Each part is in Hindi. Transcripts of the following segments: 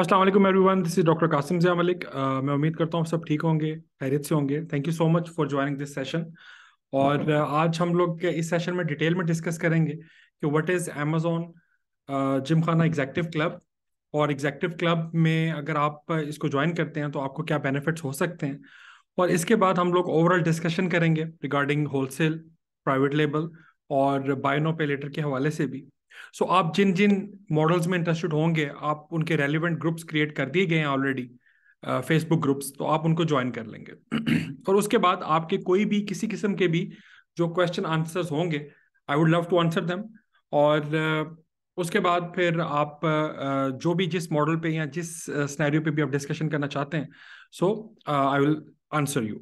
Aslam everyone this is doctor Qasim Zia Malik मैं उम्मीद करता हूँ सब ठीक होंगे खैरियत से होंगे thank you so much for joining this session और आज हम लोग इस सेशन में डिटेल में डिस्कस करेंगे कि what is Amazon Gymkhana executive club और एग्जैक्टिव क्लब में अगर आप इसको ज्वाइन करते हैं तो आपको क्या बेनिफिट्स हो सकते हैं और इसके बाद हम लोग ओवरऑल डिस्कशन करेंगे रिगार्डिंग होलसेल प्राइवेट लेबल और बायोनो पे लेटर के हवाले से भी सो so, आप जिन जिन मॉडल्स में इंटरेस्टेड होंगे आप उनके रेलिवेंट ग्रुप्स क्रिएट कर दिए गए हैं ऑलरेडी फेसबुक ग्रुप्स तो आप उनको ज्वाइन कर लेंगे और उसके बाद आपके कोई भी किसी किस्म के भी जो क्वेश्चन आंसर्स होंगे I would love to answer them और uh, उसके बाद फिर आप uh, जो भी जिस मॉडल पे या जिस स्नैरियो uh, पे भी आप डिस्कशन करना चाहते हैं so I will answer you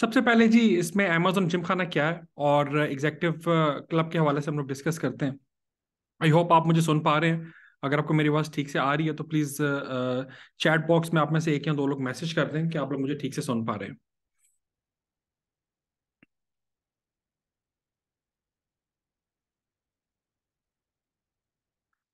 सबसे पहले जी इसमें अमेजोन जिम खाना क्या है और एग्जैक्टिव क्लब के हवाले से हम लोग डिस्कस करते हैं आई होप आप मुझे सुन पा रहे हैं अगर आपको मेरी आवाज़ ठीक से आ रही है तो प्लीज़ चैट बॉक्स में आप में से एक या दो लोग मैसेज कर दें कि आप लोग मुझे ठीक से सुन पा रहे हैं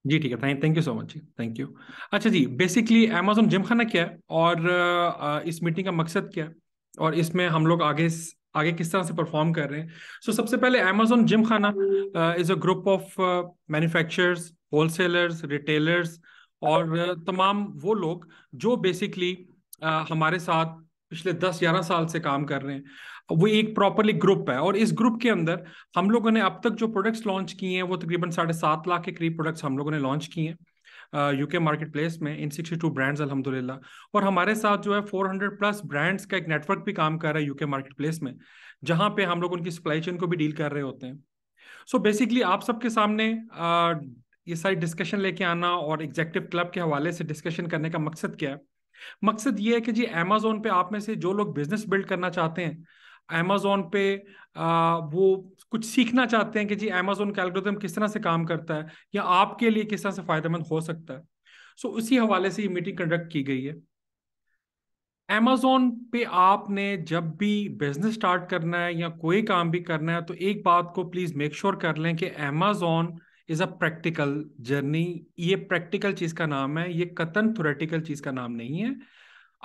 जी ठीक है थैंक यू सो मच जी थैंक यू अच्छा जी बेसिकली अमेजोन जिम खाना क्या है और uh, uh, इस मीटिंग का मकसद क्या है और इसमें हम लोग आगे आगे किस तरह से परफॉर्म कर रहे हैं सो so, सबसे पहले Amazon Gymkhana is a group of manufacture wholesalers retailers और uh, तमाम वो लोग जो बेसिकली uh, हमारे साथ पिछले दस ग्यारह साल से काम कर रहे हैं वो एक प्रॉपरली ग्रुप है और इस ग्रुप के अंदर हम लोगों ने अब तक जो प्रोडक्ट्स लॉन्च किए हैं वो तकरीबन साढ़े सात लाख के करीब प्रोडक्ट्स हम लोगों ने लॉन्च किए हैं यूके मार्केट प्लेस में इन सिक्सटी टू ब्रांड्स अलहमदिल्ला और हमारे साथ जो है फोर हंड्रेड प्लस ब्रांड्स का एक नेटवर्क भी काम कर रहा है यूके मार्केट प्लेस में जहाँ पे हम लोग उनकी सप्लाई चेन को भी डील कर रहे होते हैं सो so बेसिकली आप सबके सामने ये सारी डिस्कशन लेके आना और एग्जेक्टिव क्लब के हवाले से डिस्कशन करने का मकसद क्या है मकसद ये है कि जी अमेजोन पे आप में से जो लोग बिजनेस बिल्ड करना चाहते हैं अमेजोन पे आ, वो कुछ सीखना चाहते हैं कि जी अमेजोन का किस तरह से काम करता है या आपके लिए किस तरह से फायदेमंद हो सकता है सो so, उसी हवाले से ये मीटिंग कंडक्ट की गई है अमेजोन पे आपने जब भी बिजनेस स्टार्ट करना है या कोई काम भी करना है तो एक बात को प्लीज मेक श्योर कर लें कि Amazon is a practical journey ये प्रैक्टिकल चीज का नाम है ये कतन थोरेटिकल चीज का नाम नहीं है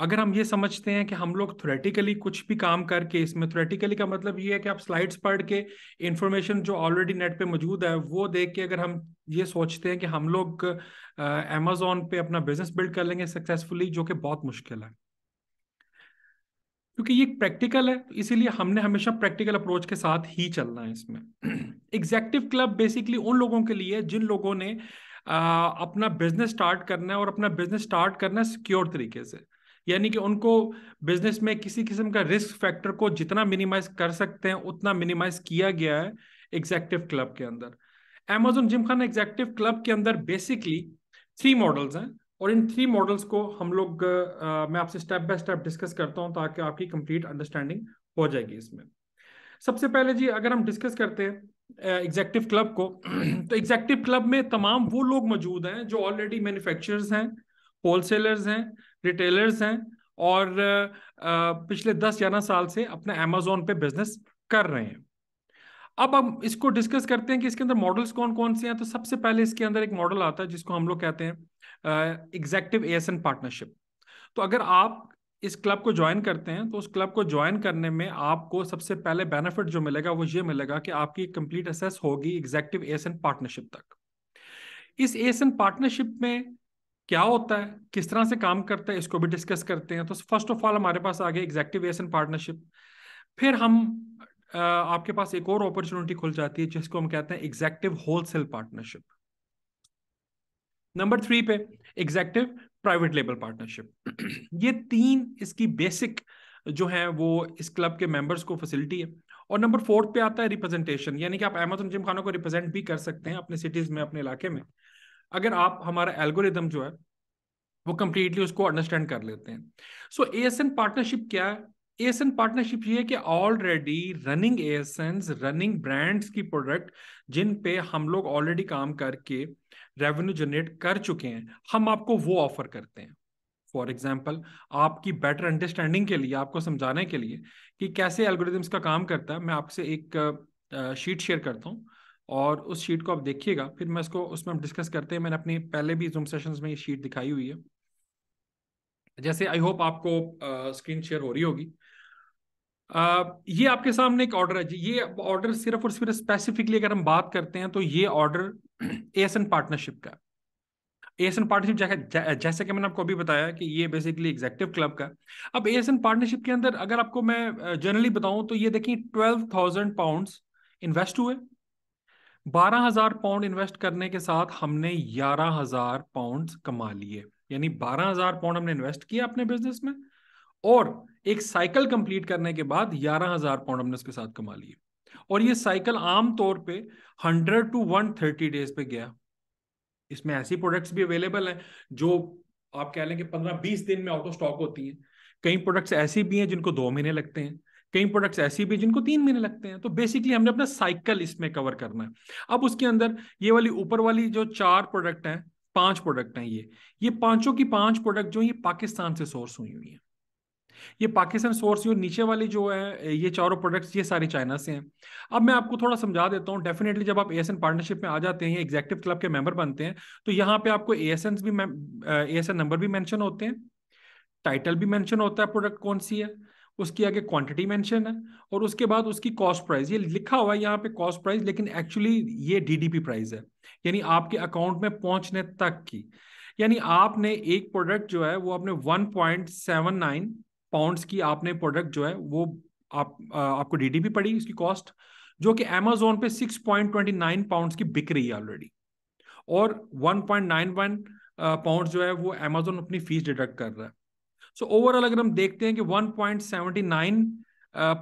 अगर हम ये समझते हैं कि हम लोग थ्रेटिकली कुछ भी काम करके इसमें थ्रेटिकली का मतलब ये है कि आप स्लाइड्स पढ़ के इंफॉर्मेशन जो ऑलरेडी नेट पे मौजूद है वो देख के अगर हम ये सोचते हैं कि हम लोग अमेजोन पे अपना बिजनेस बिल्ड कर लेंगे सक्सेसफुली जो कि बहुत मुश्किल है क्योंकि ये प्रैक्टिकल है इसीलिए हमने हमेशा प्रैक्टिकल अप्रोच के साथ ही चलना है इसमें एग्जैक्टिव क्लब बेसिकली उन लोगों के लिए जिन लोगों ने आ, अपना बिजनेस स्टार्ट करना है और अपना बिजनेस स्टार्ट करना है सिक्योर तरीके से यानी कि उनको बिजनेस में किसी किस्म का रिस्क फैक्टर को जितना मिनिमाइज कर सकते हैं उतना मिनिमाइज किया गया है एग्जैक्टिव क्लब के अंदर Amazon Gymkhana executive club के अंदर बेसिकली थ्री मॉडल्स हैं और इन थ्री मॉडल्स को हम लोग आ, मैं आपसे स्टेप बाय स्टेप डिस्कस करता हूं ताकि आपकी कंप्लीट अंडरस्टैंडिंग हो जाएगी इसमें सबसे पहले जी अगर हम डिस्कस करते हैं एग्जैक्टिव क्लब को तो एग्जैक्टिव क्लब में तमाम वो लोग मौजूद हैं जो ऑलरेडी मैन्युफैक्चरर्स हैं होलसेलर्स हैं रिटेलर्स हैं और पिछले दस ग्यारह साल से अपना अमेजोन पे बिजनेस कर रहे हैं अब हम इसको डिस्कस करते हैं कि इसके अंदर मॉडल्स कौन कौन से हैं तो सबसे पहले इसके अंदर एक मॉडल आता है जिसको हम लोग कहते हैं एग्जैक्टिव ए पार्टनरशिप तो अगर आप इस क्लब को ज्वाइन करते हैं तो उस क्लब को ज्वाइन करने में आपको सबसे पहले बेनिफिट जो मिलेगा वो ये मिलेगा कि आपकी कंप्लीट असेस होगी एग्जैक्टिव एसन पार्टनरशिप तक इस एसन पार्टनरशिप में क्या होता है किस तरह से काम करता है इसको भी डिस्कस करते हैं तो फर्स्ट ऑफ ऑल हमारे पास आगे एग्जैक्टिव एसन पार्टनरशिप फिर हम आपके पास एक और अपॉर्चुनिटी खुल जाती है जिसको हम कहते हैं executive wholesale partnership number three पे एग्जैक्टिव प्राइवेट लेबल पार्टनरशिप ये तीन इसकी बेसिक जो है वो इस क्लब के मेंबर्स को फैसिलिटी है और नंबर फोर्थ पे आता है रिप्रेजेंटेशन यानी कि आप अहमद जिम खानों को रिप्रेजेंट भी कर सकते हैं अपने सिटीज में अपने इलाके में अगर आप हमारा एल्गोरिदम जो है वो कंप्लीटली उसको अंडरस्टैंड कर लेते हैं so A S N partnership क्या है एस एन पार्टनरशिप ये है कि already running an running brands की प्रोडक्ट जिन पे हम लोग ऑलरेडी काम करके रेवेन्यू जनरेट कर चुके हैं हम आपको वो ऑफर करते हैं फॉर एग्जाम्पल आपकी बेटर अंडरस्टैंडिंग के लिए आपको समझाने के लिए कि कैसे एल्गोरिदम्स का काम करता है मैं आपसे एक शीट शेयर करता हूँ और उस शीट को आप देखिएगा फिर मैं इसको उसमें हम डिस्कस करते हैं मैंने अपनी पहले भी जूम सेशंस में ये शीट दिखाई हुई है जैसे आई होप आपको स्क्रीन शेयर हो रही होगी आ, ये आपके सामने एक ऑर्डर है ये ऑर्डर सिर्फ और सिर्फ स्पेसिफिकली अगर हम बात करते हैं तो ये ऑर्डर एन पार्टनरशिप का एस एन पार्टनरशिप जैसे कि मैंने आपको अभी बताया कि ये बेसिकली एग्जेक्टिव क्लब का अब एस एन पार्टनरशिप के अंदर अगर आपको मैं जनरली बताऊं तो ये देखिए ट्वेल्व थाउजेंड पाउंड इन्वेस्ट हुए बारह हजार पाउंड इन्वेस्ट करने के साथ हमने ग्यारह हजार पाउंड कमा लिए यानी बारह हजार पाउंड हमने इन्वेस्ट किया अपने बिजनेस में और एक साइकिल कंप्लीट करने के बाद ग्यारह हजार पाउंड हमने उसके साथ कमा लिए और ये साइकिल आमतौर पे hundred to one thirty days पे गया इसमें ऐसी प्रोडक्ट्स भी अवेलेबल हैं जो आप कह लें कि पंद्रह बीस दिन में आउट ऑफ स्टॉक होती है कई प्रोडक्ट्स ऐसी भी हैं जिनको दो महीने लगते हैं कई प्रोडक्ट्स ऐसी भी जिनको तीन महीने लगते हैं तो बेसिकली हमने अपना साइकिल इसमें कवर करना है अब उसके अंदर ये वाली ऊपर वाली जो चार प्रोडक्ट हैं पांच प्रोडक्ट हैं ये ये पांचों की पांच प्रोडक्ट जो ये पाकिस्तान से सोर्स हुई हुई हैं ये पाकिस्तान सोर्स और नीचे वाले जो है ये चारों प्रोडक्ट्स ये सारे चाइना से हैं अब मैं आपको थोड़ा समझा देता हूँ डेफिनेटली जब आप ए पार्टनरशिप में आ जाते हैं एग्जेक्टिव क्लब के मेंबर बनते हैं तो यहाँ पे आपको ए भी ए नंबर भी मैंशन होते हैं टाइटल भी मैंशन होता है प्रोडक्ट कौन सी है उसकी आगे क्वांटिटी मेंशन है और उसके बाद उसकी कॉस्ट प्राइस ये लिखा हुआ है यहाँ पे कॉस्ट प्राइस लेकिन एक्चुअली ये डीडीपी प्राइस है यानी आपके अकाउंट में पहुंचने तक की यानी आपने एक प्रोडक्ट जो है वो आपने 1.79 पाउंड की आपने प्रोडक्ट जो है वो आप आ, आपको डीडीपी पड़ी उसकी कॉस्ट जो कि अमेजोन पे 6.29 पाउंड्स की बिक रही है ऑलरेडी और 1.91 पाउंड जो है वो अमेजोन अपनी फीस डिडक्ट कर रहा है सो ओवरऑल अगर हम देखते हैं कि 1.79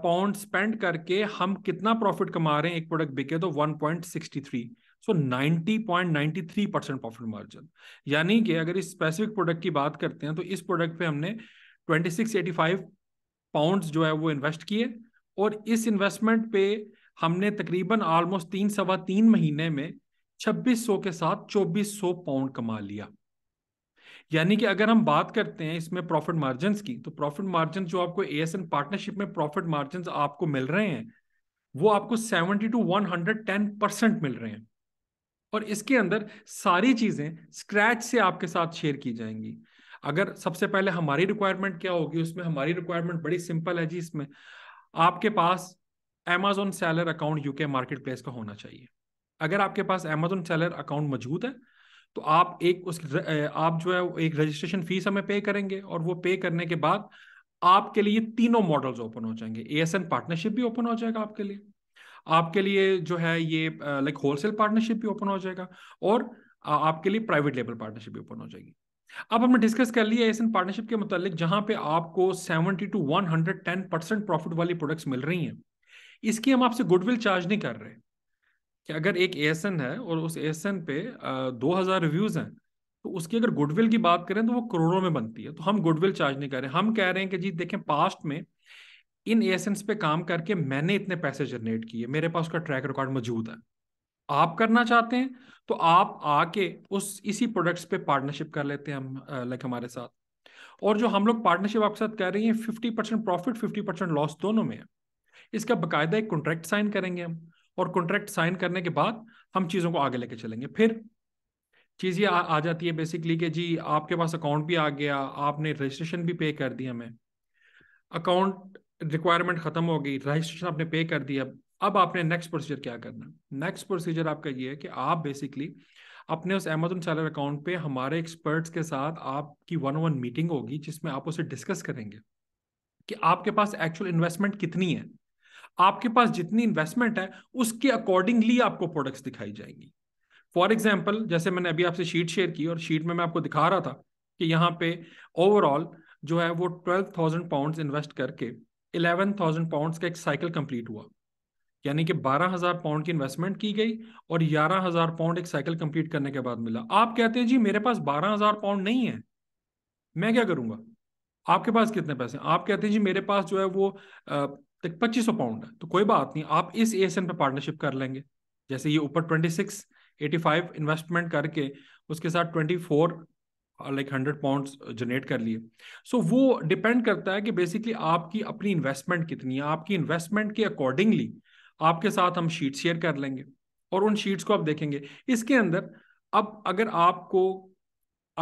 पाउंड स्पेंड करके हम कितना प्रॉफिट कमा रहे हैं एक प्रोडक्ट बिके तो 1.63 so ninety percent profit margin यानी कि अगर इस स्पेसिफिक प्रोडक्ट की बात करते हैं तो इस प्रोडक्ट पे हमने 2685 पाउंड्स जो है वो इन्वेस्ट किए और इस इन्वेस्टमेंट पे हमने तकरीबन ऑलमोस्ट तीन सवा तीन महीने में 2600 के साथ 2400 पाउंड कमा लिया यानी कि अगर हम बात करते हैं इसमें प्रॉफिट मार्जिन की तो प्रॉफिट मार्जिन जो आपको ए पार्टनरशिप में प्रॉफिट मार्जिन आपको मिल रहे हैं वो आपको seventy to one hundred ten percent मिल रहे हैं और इसके अंदर सारी चीजें स्क्रैच से आपके साथ शेयर की जाएंगी अगर सबसे पहले हमारी रिक्वायरमेंट क्या होगी उसमें हमारी रिक्वायरमेंट बड़ी सिंपल है जी इसमें आपके पास Amazon seller account UK market place का होना चाहिए अगर आपके पास एमेजोन सैलर अकाउंट मौजूद है तो आप एक उस आप जो है एक रजिस्ट्रेशन फीस हमें पे करेंगे और वो पे करने के बाद आपके लिए तीनों मॉडल्स ओपन हो जाएंगे ए पार्टनरशिप भी ओपन हो जाएगा आपके लिए आपके लिए जो है ये लाइक होलसेल पार्टनरशिप भी ओपन हो जाएगा और आपके लिए प्राइवेट लेबल पार्टनरशिप भी ओपन हो जाएगी अब हमने डिस्कस कर लिया एस पार्टनरशिप के मुतालिक जहां पे आपको 70 टू 110 परसेंट प्रॉफिट वाली प्रोडक्ट्स मिल रही हैं इसकी हम आपसे गुडविल चार्ज नहीं कर रहे हैं कि अगर एक ए है और उस ए पे दो हजार रिव्यूज हैं तो उसकी अगर गुडविल की बात करें तो वो करोड़ों में बनती है तो हम गुडविल चार्ज नहीं कर रहे हम कह रहे हैं कि जी देखें पास्ट में इन ए पे काम करके मैंने इतने पैसे जनरेट किए मेरे पास उसका ट्रैक रिकॉर्ड मौजूद है आप करना चाहते हैं तो आप आके उस इसी प्रोडक्ट्स पे पार्टनरशिप कर लेते हैं हम लाइक हमारे साथ और जो हम लोग पार्टनरशिप आपके साथ कर रहे हैं fifty percent profit fifty percent loss दोनों में है इसका बाकायदा एक कॉन्ट्रैक्ट साइन करेंगे हम और कॉन्ट्रैक्ट साइन करने के बाद हम चीज़ों को आगे लेके चलेंगे फिर चीज़ ये आ, आ जाती है बेसिकली कि जी आपके पास अकाउंट भी आ गया आपने रजिस्ट्रेशन भी पे कर दिया हमें अकाउंट रिक्वायरमेंट ख़त्म हो गई रजिस्ट्रेशन आपने पे कर दिया अब आपने नेक्स्ट प्रोसीजर क्या करना नेक्स्ट प्रोसीजर आपका ये है कि आप बेसिकली अपने उस अमेजोन सैलर अकाउंट पे हमारे एक्सपर्ट्स के साथ आपकी वन वन मीटिंग होगी जिसमें आप उसे डिस्कस करेंगे कि आपके पास एक्चुअल इन्वेस्टमेंट कितनी है आपके पास जितनी इन्वेस्टमेंट है उसके अकॉर्डिंगली आपको प्रोडक्ट्स दिखाई जाएंगी फॉर एग्जाम्पल जैसे मैंने अभी आपसे शीट शेयर की और शीट में मैं आपको दिखा रहा था कि यहाँ पे ओवरऑल जो है वो ट्वेल्व थाउजेंड पाउंड इन्वेस्ट करके इलेवन थाउजेंड पाउंड का एक साइकिल कंप्लीट हुआ यानी कि बारह हजार पाउंड की इन्वेस्टमेंट की गई और ग्यारह हजार पाउंड एक साइकिल कंप्लीट करने के बाद मिला आप कहते हैं जी मेरे पास बारह हजार पाउंड नहीं है मैं क्या करूंगा आपके पास कितने पैसे आप कहते हैं जी मेरे पास जो है वो तक तो पच्चीस सौ पाउंड तो कोई बात नहीं आप इस ए एस एन पे पार्टनरशिप कर लेंगे जैसे ये ऊपर twenty six eighty five investment करके उसके साथ twenty four like hundred pound generate कर लिए सो so, वो डिपेंड करता है कि बेसिकली आपकी अपनी इन्वेस्टमेंट कितनी है आपकी इन्वेस्टमेंट के अकॉर्डिंगली आपके साथ हम शीट शेयर कर लेंगे और उन शीट्स को आप देखेंगे इसके अंदर अब अगर आपको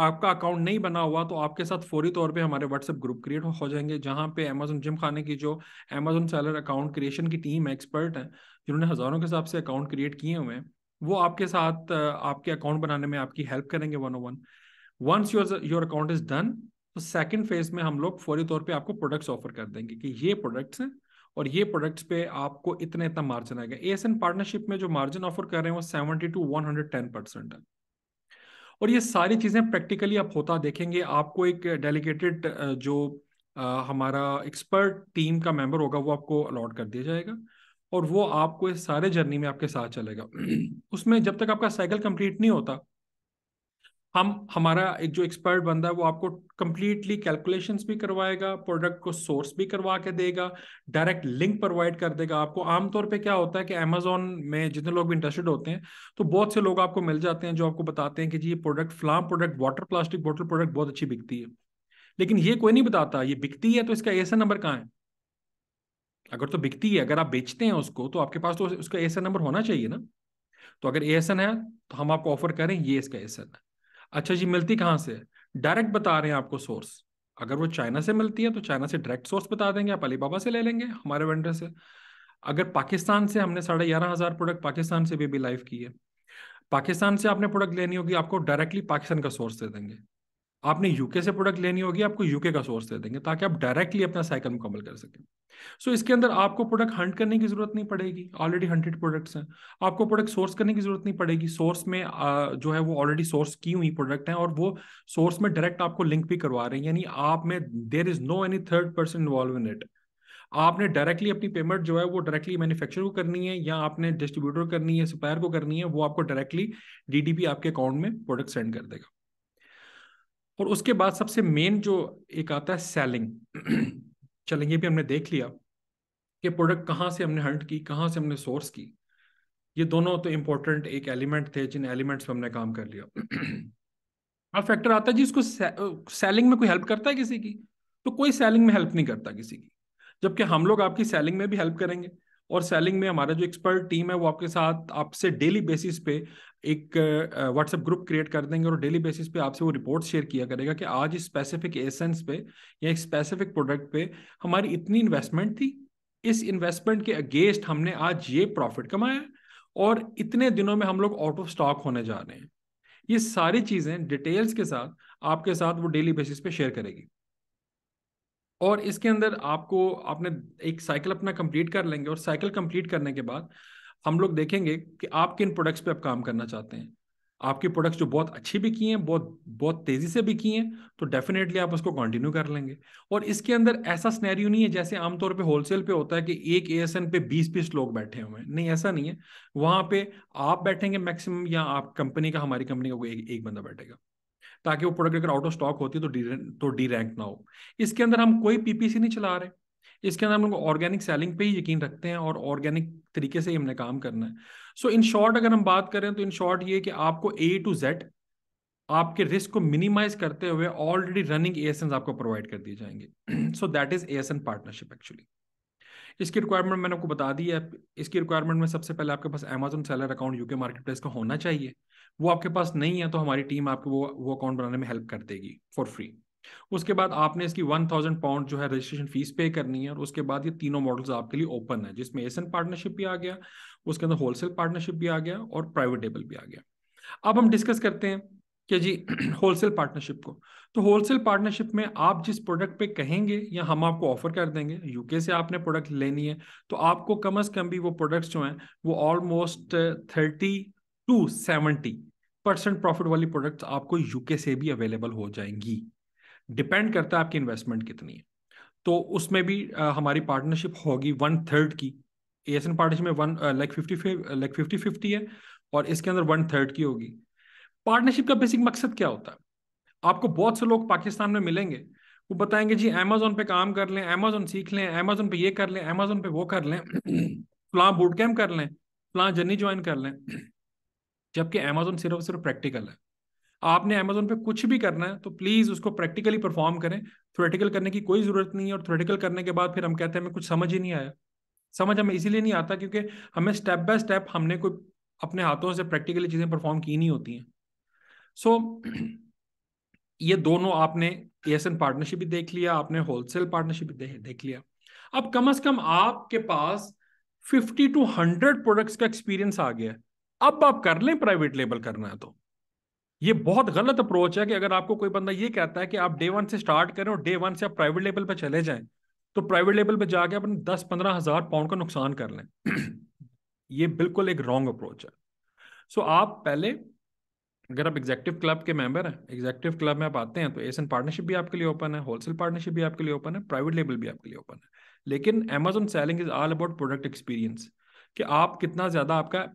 आपका अकाउंट नहीं बना हुआ तो आपके साथ फौरी तौर पे हमारे व्हाट्सएप ग्रुप क्रिएट हो जाएंगे जहाँ पे अमेजोन जिम खाने की जो अमेजोन सेलर अकाउंट क्रिएशन की टीम एक्सपर्ट है जिन्होंने हज़ारों के हिसाब से अकाउंट क्रिएट किए हुए हैं वो आपके साथ आपके अकाउंट बनाने में आपकी हेल्प करेंगे one O one once your your account is done तो सेकेंड फेज में हम लोग फौरी तौर पर आपको प्रोडक्ट्स ऑफर कर देंगे कि ये प्रोडक्ट्स हैं और ये प्रोडक्ट्स पे आपको इतना इतना मार्जिन आएगा एस एन पार्टनरशिप में जो मार्जिन ऑफर कर रहे हैं वो seventy to one hundred ten percent है और ये सारी चीज़ें प्रैक्टिकली आप होता देखेंगे आपको एक डेलीगेटेड जो हमारा एक्सपर्ट टीम का मेंबर होगा वो आपको अलॉट कर दिया जाएगा और वो आपको इस सारे जर्नी में आपके साथ चलेगा उसमें जब तक आपका साइकिल कंप्लीट नहीं होता हम हमारा एक जो एक्सपर्ट बंदा है वो आपको कंप्लीटली कैलकुलेशन भी करवाएगा प्रोडक्ट को सोर्स भी करवा के देगा डायरेक्ट लिंक प्रोवाइड कर देगा आपको आमतौर पे क्या होता है कि अमेजोन में जितने लोग भी इंटरेस्टेड होते हैं तो बहुत से लोग आपको मिल जाते हैं जो आपको बताते हैं कि जी ये प्रोडक्ट फ्लाम product water plastic bottle product बहुत अच्छी बिकती है लेकिन ये कोई नहीं बताता ये बिकती है तो इसका ऐसा नंबर कहाँ है अगर तो बिकती है अगर आप बेचते हैं उसको तो आपके पास तो उसका ऐसा नंबर होना चाहिए ना तो अगर एसन है तो हम आपको ऑफर करें ये इसका एसन है अच्छा जी मिलती कहाँ से डायरेक्ट बता रहे हैं आपको सोर्स अगर वो चाइना से मिलती है तो चाइना से डायरेक्ट सोर्स बता देंगे आप अली बाबा से ले लेंगे हमारे वेंडर से अगर पाकिस्तान से हमने साढ़े ग्यारह हज़ार प्रोडक्ट पाकिस्तान से भी, भी लाइव की है पाकिस्तान से आपने प्रोडक्ट लेनी होगी आपको डायरेक्टली पाकिस्तान का सोर्स दे देंगे आपने यूके से प्रोडक्ट लेनी होगी आपको यूके का सोर्स दे देंगे ताकि आप डायरेक्टली अपना साइकिल मुकम्मल कर सकें सो so, इसके अंदर आपको प्रोडक्ट हंट करने की जरूरत नहीं पड़ेगी ऑलरेडी हंड्रेड प्रोडक्ट्स हैं आपको प्रोडक्ट सोर्स करने की जरूरत नहीं पड़ेगी सोर्स में आ, जो है वो ऑलरेडी सोर्स की हुई प्रोडक्ट हैं और वो सोर्स में डायरेक्ट आपको लिंक भी करवा रहे हैं यानी आप में there is no any third person involve in it आपने डायरेक्टली अपनी पेमेंट जो है वो डायरेक्टली मैन्युफैक्चर को करनी है या आपने डिस्ट्रीब्यूटर करनी है सप्लायर को करनी है वो आपको डायरेक्टली डीडीपी आपके अकाउंट में प्रोडक्ट सेंड कर देगा और उसके बाद सबसे मेन जो एक आता है सेलिंग चलेंगे भी हमने देख लिया कि प्रोडक्ट कहाँ से हमने हंट की कहाँ से हमने सोर्स की ये दोनों तो इम्पोर्टेंट एक एलिमेंट थे जिन एलिमेंट्स पे हमने काम कर लिया अब फैक्टर आता है जी इसको सेलिंग में कोई हेल्प करता है किसी की तो कोई सेलिंग में हेल्प नहीं करता किसी की जबकि हम लोग आपकी सेलिंग में भी हेल्प करेंगे और सेलिंग में हमारा जो एक्सपर्ट टीम है वो आपके साथ आपसे डेली बेसिस पे एक व्हाट्सएप ग्रुप क्रिएट कर देंगे और डेली बेसिस पे आपसे वो रिपोर्ट शेयर किया करेगा कि आज इस स्पेसिफिक एसेंस पे या एक स्पेसिफिक प्रोडक्ट पे हमारी इतनी इन्वेस्टमेंट थी इस इन्वेस्टमेंट के अगेंस्ट हमने आज ये प्रॉफिट कमाया और इतने दिनों में हम लोग आउट ऑफ स्टॉक होने जा रहे हैं ये सारी चीज़ें डिटेल्स के साथ आपके साथ वो डेली बेसिस पे शेयर करेगी और इसके अंदर आपको आपने एक साइकिल अपना कंप्लीट कर लेंगे और साइकिल कंप्लीट करने के बाद हम लोग देखेंगे कि आप किन प्रोडक्ट्स पे आप काम करना चाहते हैं आपके प्रोडक्ट्स जो बहुत अच्छे भी किए हैं बहुत बहुत तेज़ी से भी किए हैं तो डेफिनेटली आप उसको कंटिन्यू कर लेंगे और इसके अंदर ऐसा स्नैरियो नहीं है जैसे आमतौर पे होलसेल पे होता है कि एक ए पे बीस बीस लोग बैठे हुए हैं नहीं ऐसा नहीं है वहाँ पे आप बैठेंगे मैक्सिमम या आप कंपनी का हमारी कंपनी का कोई एक, एक बंदा बैठेगा ताकि वो प्रोडक्ट अगर आउट ऑफ स्टॉक होती है तो डी रैंक तो ना हो इसके अंदर हम कोई पीपीसी नहीं चला रहे इसके अंदर हम लोग ऑर्गेनिक सेलिंग पे ही यकीन रखते हैं और ऑर्गेनिक तरीके से ही हमने काम करना है सो इन शॉर्ट अगर हम बात करें तो इन शॉर्ट ये कि आपको ए टू जेड आपके रिस्क को मिनिमाइज करते हुए ऑलरेडी रनिंग ए आपको प्रोवाइड कर दिए जाएंगे so that is A partnership actually इसकी रिक्वायरमेंट मैंने आपको बता दी है इसकी रिक्वायरमेंट में सबसे पहले आपके पास Amazon seller account UK market place का होना चाहिए वो आपके पास नहीं है तो हमारी टीम आपको वो वो अकाउंट बनाने में हेल्प कर देगी फॉर फ्री उसके बाद आपने इसकी वन थाउजेंड पाउंड जो है रजिस्ट्रेशन फीस पे करनी है और उसके बाद ये तीनों मॉडल्स आपके लिए ओपन है जिसमें एसन पार्टनरशिप भी आ गया उसके अंदर होलसेल पार्टनरशिप भी आ गया और प्राइवेट टेबल भी आ गया अब हम डिस्कस करते हैं कि जी होलसेल पार्टनरशिप को तो होलसेल पार्टनरशिप में आप जिस प्रोडक्ट पे कहेंगे या हम आपको ऑफर कर देंगे यूके से आपने प्रोडक्ट लेनी है तो आपको कम अज कम भी वो प्रोडक्ट्स जो हैं वो almost thirty to seventy percent profit वाली प्रोडक्ट्स आपको यूके से भी अवेलेबल हो जाएंगी डिपेंड करता है आपकी इन्वेस्टमेंट कितनी है तो उसमें भी आ, हमारी पार्टनरशिप होगी वन थर्ड की ए एस एन पार्टनरशिप में one like fifty like fifty fifty है और इसके अंदर वन थर्ड की होगी पार्टनरशिप का बेसिक मकसद क्या होता है आपको बहुत से लोग पाकिस्तान में मिलेंगे वो बताएंगे जी अमेजोन पे काम कर लें अमेजोन सीख लें अमेजोन पे ये कर लें अमेजोन पे वो कर लें फ्लां बूट कैम्प कर लें फ्लां जर्नी ज्वाइन कर लें जबकि अमेजोन सिर्फ सिर्फ प्रैक्टिकल है आपने अमेजोन पे कुछ भी करना है तो प्लीज उसको प्रैक्टिकली परफॉर्म करें थ्रेटिकल करने की कोई जरूरत नहीं है और थ्रेटिकल करने के बाद फिर हम कहते हैं हमें कुछ समझ ही नहीं आया समझ हमें इसीलिए नहीं आता क्योंकि हमें स्टेप बाय स्टेप हमने कोई अपने हाथों से प्रैक्टिकली चीजें परफॉर्म की नहीं होती हैं सो so, ये दोनों आपने ए पार्टनरशिप भी देख लिया आपने होलसेल पार्टनरशिप भी देख लिया अब कम अज कम आपके पास फिफ्टी टू हंड्रेड प्रोडक्ट्स का एक्सपीरियंस आ गया है अब आप कर लें प्राइवेट लेबल करना है तो ये बहुत गलत अप्रोच है कि अगर आपको कोई बंदा ये कहता है कि आप डे वन से स्टार्ट करें और डे वन से आप प्राइवेट लेवल पर चले जाएं तो प्राइवेट लेवल पर जाके अपने दस पंद्रह हजार पाउंड का नुकसान कर लें ये बिल्कुल एक रॉन्ग अप्रोच है सो so, आप पहले अगर आप एग्जेक्टिव क्लब के मेंबर हैं एग्जेक्टिव क्लब में आप आते हैं तो एसन पार्टनरशिप भी आपके लिए ओपन है होलसेल पार्टनरशिप भी आपके लिए ओपन है प्राइवेट लेबल भी आपके लिए ओपन है लेकिन Amazon selling is all about product experience कि आप कितना ज़्यादा आपका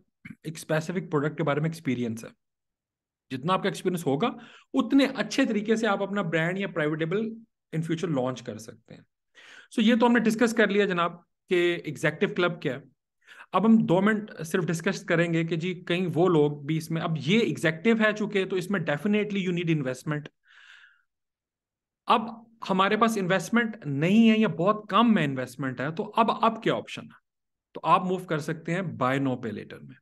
एक स्पेसिफिक प्रोडक्ट के बारे में एक्सपीरियंस है जितना आपका एक्सपीरियंस होगा उतने अच्छे तरीके से आप अपना ब्रांड या प्राइवेटेबल इन फ्यूचर लॉन्च कर सकते हैं सो so, ये तो हमने डिस्कस कर लिया जनाब के एग्जैक्टिव क्लब क्या है अब हम दो मिनट सिर्फ डिस्कस करेंगे कि जी कहीं वो लोग भी इसमें अब ये एग्जैक्टिव है चूंकि तो इसमें डेफिनेटली यू नीड इन्वेस्टमेंट अब हमारे पास इन्वेस्टमेंट नहीं है या बहुत कम में इन्वेस्टमेंट है तो अब अब क्या ऑप्शन है तो आप मूव कर सकते हैं बाय नो पे लेटर में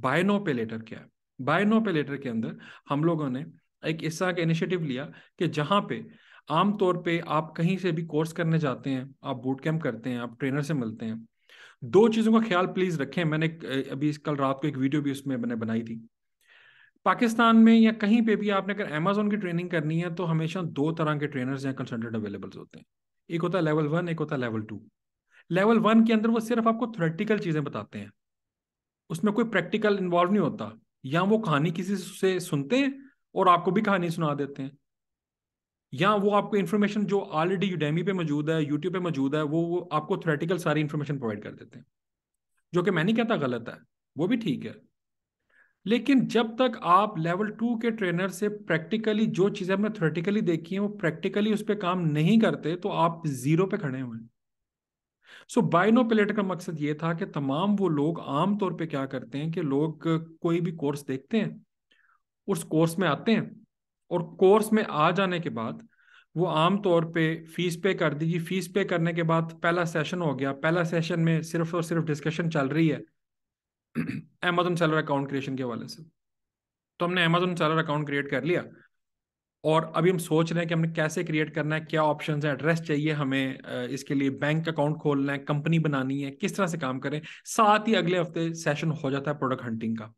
बायनोपेलेटर क्या है बायनोपेलेटर के अंदर हम लोगों ने एक इस तरह का इनिशिएटिव लिया कि जहाँ पे आमतौर पे आप कहीं से भी कोर्स करने जाते हैं आप बूट कैंप करते हैं आप ट्रेनर से मिलते हैं दो चीज़ों का ख्याल प्लीज़ रखें मैंने अभी कल रात को एक वीडियो भी उसमें मैंने बनाई थी पाकिस्तान में या कहीं पे भी आपने अगर अमेजोन की ट्रेनिंग करनी है तो हमेशा दो तरह के ट्रेनर्स या कंसल्टेंट अवेलेबल होते हैं एक होता है लेवल वन एक होता है लेवल टू लेवल वन के अंदर वो सिर्फ आपको थ्रेटिकल चीज़ें बताते हैं उसमें कोई प्रैक्टिकल इन्वॉल्व नहीं होता या वो कहानी किसी से सुनते हैं और आपको भी कहानी सुना देते हैं या वो आपको इन्फॉर्मेशन जो ऑलरेडी यूडेमी पे मौजूद है यूट्यूब पे मौजूद है वो, वो आपको थ्रेटिकल सारी इन्फॉर्मेशन प्रोवाइड कर देते हैं जो कि मैं नहीं कहता गलत है वो भी ठीक है लेकिन जब तक आप लेवल टू के ट्रेनर से प्रैक्टिकली जो चीज़ें आपने थ्रेटिकली देखी हैं वो प्रैक्टिकली उस पर काम नहीं करते तो आप जीरो पे खड़े हुए हैं सो so, बाइनोपिलेट का मकसद ये था कि तमाम वो लोग आम तौर पे क्या करते हैं कि लोग कोई भी कोर्स देखते हैं उस कोर्स में आते हैं और कोर्स में आ जाने के बाद वो आम तौर पे फीस पे कर दी फीस पे करने के बाद पहला सेशन हो गया पहला सेशन में सिर्फ और सिर्फ डिस्कशन चल रही है अमेजोन सेलर अकाउंट क्रिएशन के हवाले से तो हमने अमेजोन सेलर अकाउंट क्रिएट कर लिया और अभी हम सोच रहे हैं कि हमने कैसे क्रिएट करना है क्या ऑप्शन है एड्रेस चाहिए हमें इसके लिए बैंक अकाउंट खोलना है कंपनी बनानी है किस तरह से काम करें साथ ही अगले हफ्ते सेशन हो जाता है प्रोडक्ट हंटिंग का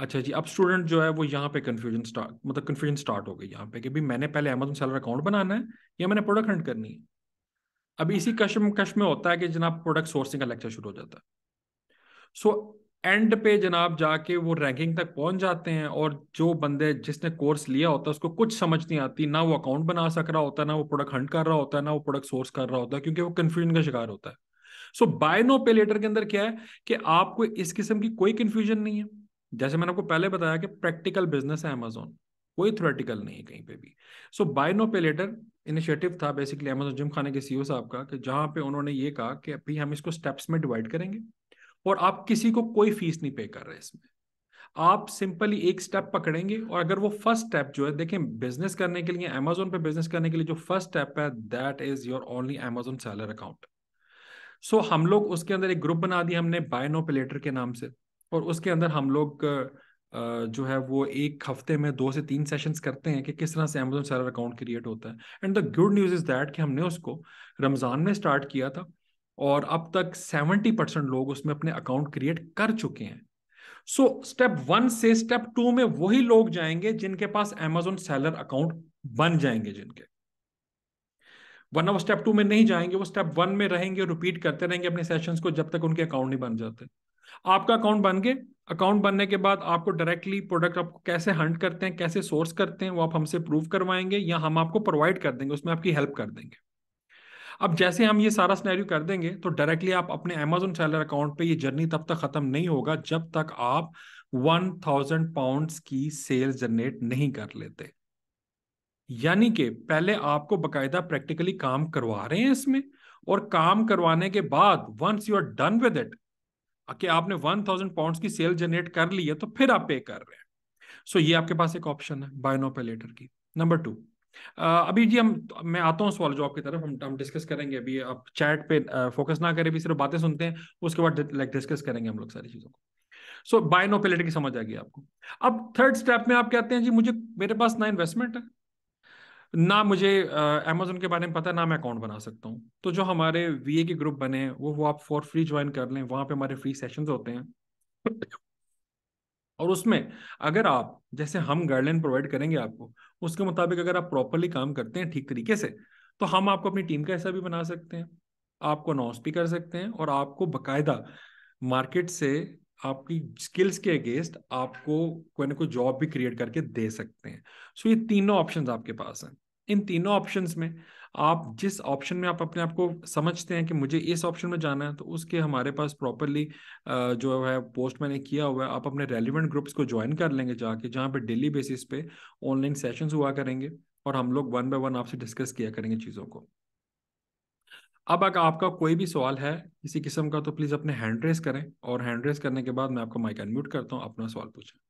अच्छा जी अब स्टूडेंट जो है वो यहाँ पे कन्फ्यूजन स्टार्ट मतलब कन्फ्यूजन स्टार्ट हो गई यहाँ पे कि भी मैंने पहले अमेजोन सेलर अकाउंट बनाना है या मैंने प्रोडक्ट हंट करनी है अब इसी कश्म कश में होता है कि जनाब प्रोडक्ट सोर्सिंग का लेक्चर शुरू हो जाता है सो एंड पे जनाब जाके वो रैंकिंग तक पहुंच जाते हैं और जो बंदे जिसने कोर्स लिया होता है उसको कुछ समझ नहीं आती ना वो अकाउंट बना सक रहा होता है ना वो प्रोडक्ट हंट कर रहा होता है ना वो प्रोडक्ट सोर्स कर रहा होता है क्योंकि वो कंफ्यूजन का शिकार होता है so buy now pay later के अंदर क्या है कि आपको इस किस्म की कोई कंफ्यूजन नहीं है जैसे मैंने आपको पहले बताया कि प्रैक्टिकल बिजनेस है अमेजोन कोई थ्रेटिकल नहीं है कहीं पे भी so buy now pay later initiative था बेसिकली अमेजोन जिम खाने के सीईओ e साहब का कि जहां पे उन्होंने ये कहा कि अभी हम इसको स्टेप्स में डिवाइड करेंगे और आप किसी को कोई फीस नहीं पे कर रहे इसमें आप सिंपली एक स्टेप पकड़ेंगे और अगर वो फर्स्ट स्टेप जो है देखें बिजनेस करने के लिए अमेजोन पे बिजनेस करने के लिए जो फर्स्ट स्टेप है that is your only Amazon seller account so हम लोग उसके अंदर एक ग्रुप बना दिया हमने बायनोपलेटर के नाम से और उसके अंदर हम लोग जो है वो एक हफ्ते में दो से तीन सेशंस करते हैं कि किस तरह से अमेजोन सैलर अकाउंट क्रिएट होता है and the good news is that कि हमने उसको रमज़ान में स्टार्ट किया था और अब तक 70 परसेंट लोग उसमें अपने अकाउंट क्रिएट कर चुके हैं सो स्टेप वन से स्टेप टू में वही लोग जाएंगे जिनके पास एमेजोन सेलर अकाउंट बन जाएंगे जिनके वरना वो स्टेप टू में नहीं जाएंगे वो स्टेप वन में रहेंगे रिपीट करते रहेंगे अपने सेशन को जब तक उनके अकाउंट नहीं बन जाते आपका अकाउंट बन गए अकाउंट बनने के बाद आपको डायरेक्टली प्रोडक्ट आपको कैसे हंट करते हैं कैसे सोर्स करते हैं वो आप हमसे प्रूव करवाएंगे या हम आपको प्रोवाइड कर देंगे उसमें आपकी हेल्प कर देंगे अब जैसे हम ये सारा स्नैरियो कर देंगे तो डायरेक्टली आप अपने अमेजोन सेलर अकाउंट पे ये जर्नी तब तक खत्म नहीं होगा जब तक आप वन थाउजेंड पाउंड की सेल जनरेट नहीं कर लेते यानी कि पहले आपको बकायदा प्रैक्टिकली काम करवा रहे हैं इसमें और काम करवाने के बाद once you are done with it कि आपने वन थाउजेंड पाउंड की सेल जनरेट कर ली है तो फिर आप पे कर रहे हैं सो so, ये आपके पास एक ऑप्शन है बायनो पे लेटर की नंबर टू अभी जी हम मैं आता हूँ सवाल जॉब की तरफ हम हम डिस्कस करेंगे अभी आप चैट पे फोकस ना करें भी सिर्फ बातें सुनते हैं उसके बाद लाइक डिस्कस करेंगे हम लोग सारी चीज़ों को सो बायनोपेलिटी की समझ आ गई आपको अब थर्ड स्टेप में आप कहते हैं जी मुझे मेरे पास ना इन्वेस्टमेंट है ना मुझे अमेजोन के बारे में पता है ना मैं अकाउंट बना सकता हूँ तो जो हमारे वी के ग्रुप बने हैं वो वो आप फॉर फ्री ज्वाइन कर लें वहाँ पे हमारे फ्री सेशन होते हैं और उसमें अगर आप जैसे हम गाइडलाइन प्रोवाइड करेंगे आपको उसके मुताबिक अगर आप प्रॉपरली काम करते हैं ठीक तरीके से तो हम आपको अपनी टीम का ऐसा भी बना सकते हैं आपको अनाउंस भी कर सकते हैं और आपको बकायदा मार्केट से आपकी स्किल्स के अगेंस्ट आपको कोई ना कोई जॉब भी क्रिएट करके दे सकते हैं सो ये तीनों ऑप्शंस आपके पास हैं इन तीनों ऑप्शन में आप जिस ऑप्शन में आप अपने आप को समझते हैं कि मुझे इस ऑप्शन में जाना है तो उसके हमारे पास प्रॉपरली जो है पोस्ट मैंने किया हुआ है आप अपने रेलिवेंट ग्रुप्स को ज्वाइन कर लेंगे जाके जहाँ पे डेली बेसिस पे ऑनलाइन सेशंस हुआ करेंगे और हम लोग वन बाय वन आपसे डिस्कस किया करेंगे चीज़ों को अब अगर आपका कोई भी सवाल है किसी किस्म का तो प्लीज़ अपने हैंड रेस करें और हैंड रेस करने के बाद मैं आपको माइक अनम्यूट करता हूँ अपना सवाल पूछें